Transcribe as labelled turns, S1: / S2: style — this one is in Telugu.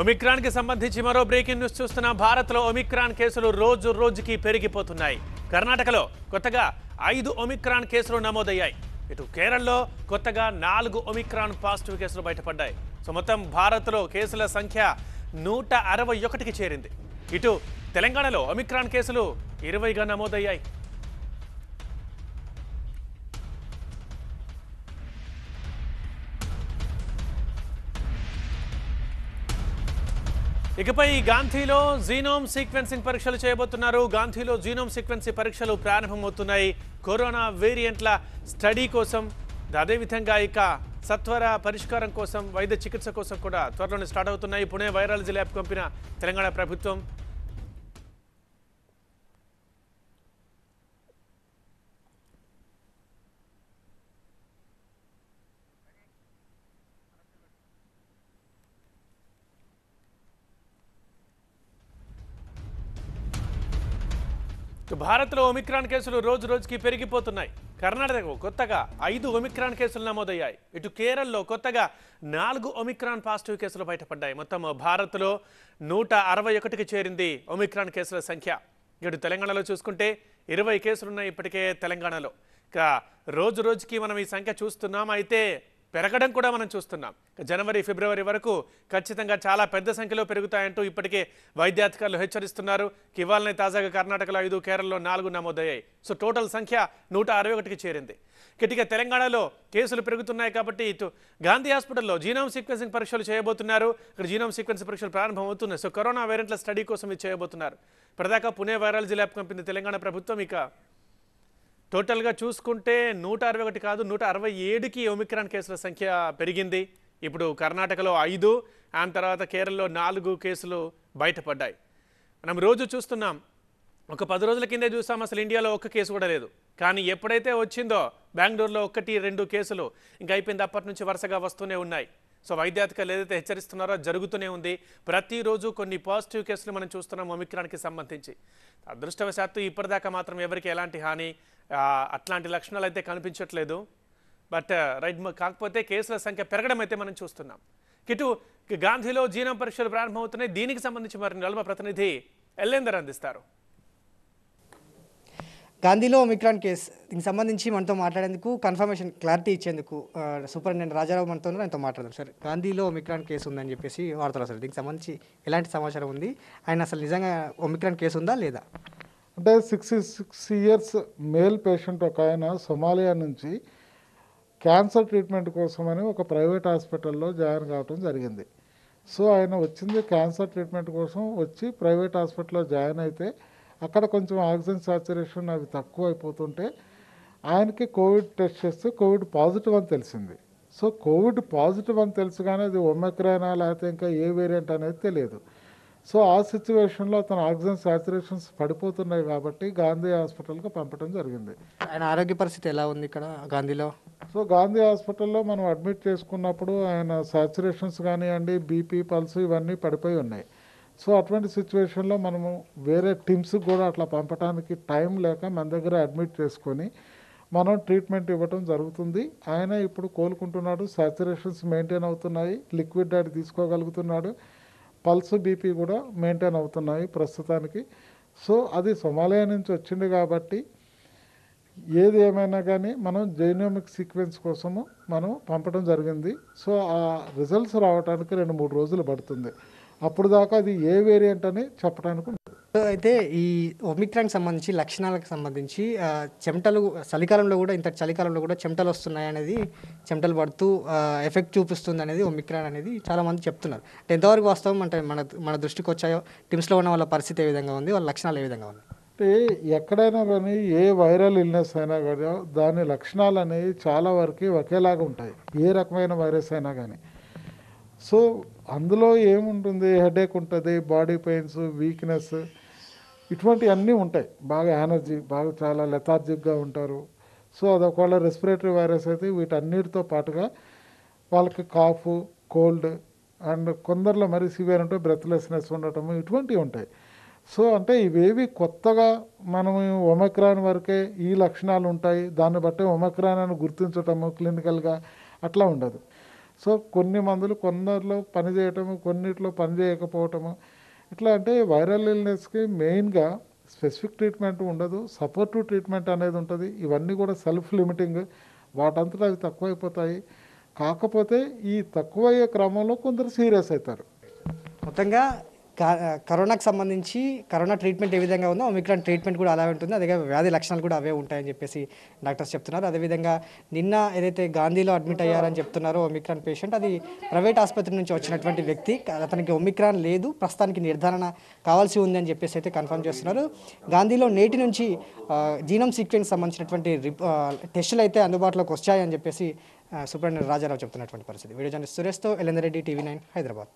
S1: ఒమిక్రాన్ కి సంబంధించి మరో బ్రేకింగ్ న్యూస్ చూస్తున్న భారత్లో ఒమిక్రాన్ కేసులు రోజు రోజుకి పెరిగిపోతున్నాయి కర్ణాటకలో కొత్తగా ఐదు ఒమిక్రాన్ కేసులు నమోదయ్యాయి ఇటు కేరళలో కొత్తగా నాలుగు ఒమిక్రాన్ పాజిటివ్ కేసులు బయటపడ్డాయి సో మొత్తం భారత్లో కేసుల సంఖ్య నూట అరవై ఒకటికి చేరింది ఇటు తెలంగాణలో ఒమిక్రాన్ కేసులు ఇరవైగా నమోదయ్యాయి ఇకపై గాంధీలో జీనోమ్ సీక్వెన్సింగ్ పరీక్షలు చేయబోతున్నారు గాంధీలో జీనోమ్ సీక్వెన్సింగ్ పరీక్షలు ప్రారంభమవుతున్నాయి కరోనా వేరియంట్ల స్టడీ కోసం అదేవిధంగా ఇక సత్వర పరిష్కారం కోసం వైద్య చికిత్స కోసం కూడా త్వరలోనే స్టార్ట్ అవుతున్నాయి పుణే వైరాలజీ ల్యాబ్ పంపిన తెలంగాణ ప్రభుత్వం భారత్లో ఒమిక్రాన్ కేసులు రోజు రోజుకి పెరిగిపోతున్నాయి కర్ణాటకకు కొత్తగా ఐదు ఒమిక్రాన్ కేసులు నమోదయ్యాయి ఇటు కేరళలో కొత్తగా నాలుగు ఒమిక్రాన్ పాజిటివ్ కేసులు బయటపడ్డాయి మొత్తం భారత్లో నూట అరవై ఒకటికి చేరింది ఒమిక్రాన్ కేసుల సంఖ్య ఇటు తెలంగాణలో చూసుకుంటే ఇరవై కేసులున్నాయి ఇప్పటికే తెలంగాణలో ఇక రోజు రోజుకి మనం ఈ సంఖ్య చూస్తున్నాం అయితే పెరగడం కూడా మనం చూస్తున్నాం జనవరి ఫిబ్రవరి వరకు ఖచ్చితంగా చాలా పెద్ద సంఖ్యలో పెరుగుతాయంటూ ఇప్పటికే వైద్యాధికారులు హెచ్చరిస్తున్నారు ఇవాళనే తాజాగా కర్ణాటకలో ఐదు కేరళలో నాలుగు నమోదయ్యాయి సో టోటల్ సంఖ్య నూట అరవై ఒకటికి చేరింది కిటిక తెలంగాణలో కేసులు పెరుగుతున్నాయి కాబట్టి ఇటు గాంధీ హాస్పిటల్లో జీనోమ్ సీక్వెన్సింగ్ పరీక్షలు చేయబోతున్నారు ఇక్కడ జీనోమ్ సీక్వెన్స్ పరీక్షలు అవుతున్నాయి సో కరోనా వేరియంట్ల స్టడీ కోసం ఇది చేయబోతున్నారు ప్రదాకా Pune virology lab company Telangana ప్రభుత్వం ఇక టోటల్గా చూసుకుంటే నూట అరవై ఒకటి కాదు నూట అరవై ఏడుకి ఒమిక్రాన్ కేసుల సంఖ్య పెరిగింది ఇప్పుడు కర్ణాటకలో ఐదు ఆ తర్వాత కేరళలో నాలుగు కేసులు బయటపడ్డాయి మనం రోజు చూస్తున్నాం ఒక పది రోజుల కిందే చూసాం అసలు ఇండియాలో ఒక్క కేసు కూడా లేదు కానీ ఎప్పుడైతే వచ్చిందో బెంగళూరులో ఒకటి రెండు కేసులు ఇంకా అయిపోయింది అప్పటి నుంచి వరుసగా వస్తూనే ఉన్నాయి సో వైద్యాధికారులు ఏదైతే హెచ్చరిస్తున్నారో జరుగుతూనే ఉంది ప్రతిరోజు కొన్ని పాజిటివ్ కేసులు మనం చూస్తున్నాం ఒమిక్రాన్కి సంబంధించి అదృష్టవశాత్తు ఇప్పటిదాకా మాత్రం ఎవరికి ఎలాంటి హాని అట్లాంటి లక్షణాలు అయితే కనిపించట్లేదు బట్ రైట్ కాకపోతే కేసుల సంఖ్య పెరగడం అయితే మనం చూస్తున్నాం ఇటు గాంధీలో జీనం పరీక్షలు ప్రారంభమవుతున్నాయి దీనికి సంబంధించి మరి నల్మ ప్రతినిధి ఎల్లేందర్ అందిస్తారు
S2: గాంధీలో ఒమిక్రాన్ కేసు దీనికి సంబంధించి మనతో మాట్లాడేందుకు కన్ఫర్మేషన్ క్లారిటీ ఇచ్చేందుకు సూపరింటెండెంట్ రాజారావు మనతో ఆయనతో మాట్లాడదాం సార్ గాంధీలో ఒమిక్రాన్ కేసు ఉందని చెప్పేసి వార్తలు సార్ దీనికి సంబంధించి ఎలాంటి
S3: సమాచారం ఉంది ఆయన అసలు నిజంగా ఒమిక్రాన్ కేసు ఉందా లేదా అంటే sixty six years male patient ఒక ఆయన సొమాలియా నుంచి క్యాన్సర్ ట్రీట్మెంట్ కోసమని ఒక ప్రైవేట్ హాస్పిటల్లో జాయిన్ కావడం జరిగింది సో ఆయన వచ్చింది క్యాన్సర్ ట్రీట్మెంట్ కోసం వచ్చి ప్రైవేట్ హాస్పిటల్లో జాయిన్ అయితే అక్కడ కొంచెం ఆక్సిజన్ సాచురేషన్ అవి తక్కువ అయిపోతుంటే ఆయనకి కోవిడ్ టెస్ట్ చేస్తే కోవిడ్ పాజిటివ్ అని తెలిసింది సో కోవిడ్ పాజిటివ్ అని తెలుసు కానీ అది ఒమెక్రైనా లేకపోతే ఇంకా ఏ వేరియంట్ అనేది తెలియదు సో ఆ సిచ్యువేషన్లో అతను ఆక్సిజన్ సాచురేషన్స్ పడిపోతున్నాయి కాబట్టి గాంధీ హాస్పిటల్కి పంపడం జరిగింది ఆయన ఆరోగ్య పరిస్థితి ఎలా ఉంది ఇక్కడ గాంధీలో సో గాంధీ హాస్పిటల్లో మనం అడ్మిట్ చేసుకున్నప్పుడు ఆయన సాచురేషన్స్ కానివ్వండి బీపీ పల్స్ ఇవన్నీ పడిపోయి ఉన్నాయి సో అటువంటి సిచ్యువేషన్లో మనము వేరే టీమ్స్కి కూడా అట్లా పంపడానికి టైం లేక మన దగ్గర అడ్మిట్ చేసుకొని మనం ట్రీట్మెంట్ ఇవ్వడం జరుగుతుంది ఆయన ఇప్పుడు కోలుకుంటున్నాడు సాచురేషన్స్ మెయింటైన్ అవుతున్నాయి లిక్విడ్ డైట్ తీసుకోగలుగుతున్నాడు పల్స్ బీపీ కూడా మెయింటైన్ అవుతున్నాయి ప్రస్తుతానికి సో అది సోమాలయా నుంచి వచ్చింది కాబట్టి ఏది ఏమైనా కానీ మనం జైనోమిక్ సీక్వెన్స్ కోసము మనం పంపడం జరిగింది సో ఆ రిజల్ట్స్ రావడానికి రెండు మూడు రోజులు పడుతుంది అప్పుడు దాకా అది ఏ వేరియంట్ అని చెప్పడానికి అయితే ఈ ఒమిక్రాన్ సంబంధించి లక్షణాలకు
S2: సంబంధించి చెమటలు చలికాలంలో కూడా ఇంత చలికాలంలో కూడా చెమటలు వస్తున్నాయి అనేది చెమటలు పడుతూ ఎఫెక్ట్ చూపిస్తుంది అనేది ఒమిక్రాన్ అనేది చాలామంది చెప్తున్నారు అంటే ఎంతవరకు వాస్తవం అంటే మన మన దృష్టికి వచ్చాయో టిమ్స్లో ఉన్న వాళ్ళ పరిస్థితి ఏ విధంగా ఉంది వాళ్ళ లక్షణాలు ఏ విధంగా ఉన్నాయి
S3: అంటే ఎక్కడైనా కానీ ఏ వైరల్ ఇల్నెస్ అయినా కానీ దాని లక్షణాలు అనేవి చాలా వరకు ఒకేలాగా ఉంటాయి ఏ రకమైన వైరస్ అయినా కానీ సో అందులో ఏముంటుంది హెడేక్ ఉంటుంది బాడీ పెయిన్స్ వీక్నెస్ ఇటువంటివన్నీ ఉంటాయి బాగా ఎనర్జీ బాగా చాలా లెథార్జిక్గా ఉంటారు సో అది ఒకవేళ రెస్పిరేటరీ వైరస్ అయితే వీటన్నిటితో పాటుగా వాళ్ళకి కాఫ్ కోల్డ్ అండ్ కొందరిలో మరి సివియర్ ఉంటే బ్రెత్లెస్నెస్ ఉండటం ఇటువంటివి ఉంటాయి సో అంటే ఇవేవి కొత్తగా మనం ఒమక్రాన్ వరకే ఈ లక్షణాలు ఉంటాయి దాన్ని బట్టి ఒమక్రాన్ అని గుర్తించటము క్లినికల్గా అట్లా ఉండదు సో కొన్ని మందులు పని పనిచేయటము కొన్నిట్లో పనిచేయకపోవటము ఇట్లా అంటే వైరల్ ఇల్నెస్కి మెయిన్గా స్పెసిఫిక్ ట్రీట్మెంట్ ఉండదు సపోర్టివ్ ట్రీట్మెంట్ అనేది ఉంటుంది ఇవన్నీ కూడా సెల్ఫ్ లిమిటింగ్ వాటంతటా అవి తక్కువైపోతాయి కాకపోతే ఈ తక్కువయ్యే క్రమంలో కొందరు సీరియస్ అవుతారు మొత్తంగా
S2: కరోనాకు సంబంధించి కరోనా ట్రీట్మెంట్ ఏ విధంగా ఉందో ఒమిక్రాన్ ట్రీట్మెంట్ కూడా అలా ఉంటుంది అదే వ్యాధి లక్షణాలు కూడా అవే ఉంటాయని చెప్పేసి డాక్టర్స్ చెప్తున్నారు అదేవిధంగా నిన్న ఏదైతే గాంధీలో అడ్మిట్ అయ్యారని చెప్తున్నారో ఒమిక్రాన్ పేషెంట్ అది ప్రైవేట్ ఆసుపత్రి నుంచి వచ్చినటువంటి వ్యక్తి అతనికి ఒమిక్రాన్ లేదు ప్రస్తుతానికి నిర్ధారణ కావాల్సి ఉంది అని చెప్పేసి అయితే కన్ఫర్మ్ చేస్తున్నారు గాంధీలో నేటి నుంచి జీనం సీక్వెన్స్ సంబంధించినటువంటి టెస్టులు అయితే అందుబాటులోకి వచ్చాయని చెప్పేసి సుబ్రహ్మణ్య రాజారావు చెప్తున్నటువంటి పరిస్థితి వీడియో జర్నలిస్ట్ సురేష్తో ఎలందరెడ్డి టీవీ నైన్ హైదరాబాద్